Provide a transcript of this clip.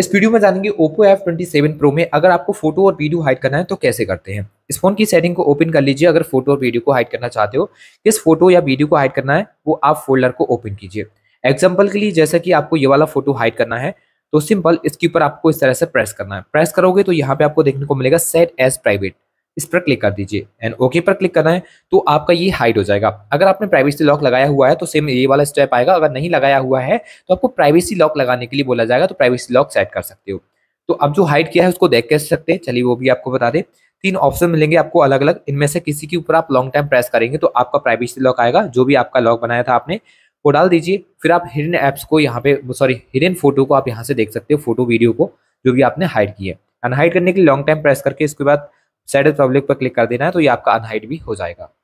इस वीडियो में जानेंगे Oppo F twenty seven pro में अगर आपको फोटो और वीडियो हाइड करना है तो कैसे करते हैं इस फोन की सेटिंग को ओपन कर लीजिए अगर फोटो और वीडियो को हाइड करना चाहते हो किस फोटो या वीडियो को हाइड करना है वो आप फोल्डर को ओपन कीजिए एग्जाम्पल के लिए जैसा कि आपको ये वाला फोटो हाइड करना है तो सिंपल इसके ऊपर आपको इस तरह से प्रेस करना है प्रेस करोगे तो यहाँ पे आपको देखने को मिलेगा सेट एज प्राइवेट इस पर क्लिक कर दीजिए एंड ओके पर क्लिक करना है तो आपका ये हाइड हो जाएगा अगर आपने प्राइवेसी लॉक लगाया हुआ है तो सेम ये वाला स्टेप आएगा अगर नहीं लगाया हुआ है तो आपको प्राइवेसी लॉक लगाने के लिए बोला जाएगा तो प्राइवेसी लॉक सेट कर सकते हो तो अब जो हाइड किया है उसको देख कर सकते हैं चलिए वो भी आपको बता दें तीन ऑप्शन मिलेंगे आपको अलग अलग इनमें से किसी के ऊपर आप लॉन्ग टाइम प्रेस करेंगे तो आपका प्राइवेसी लॉक आएगा जो भी आपका लॉक बनाया था आपने वो डाल दीजिए फिर आप हिडन ऐप्स को यहाँ पे सॉरी हिडन फोटो को आप यहाँ से देख सकते हो फोटो वीडियो को जो भी आपने हाइड किया है अनहाइड हाइड करने के लिए लॉन्ग टाइम प्रेस करके इसके बाद सैडेड पब्लिक पर क्लिक कर देना है तो ये आपका अनहाइड भी हो जाएगा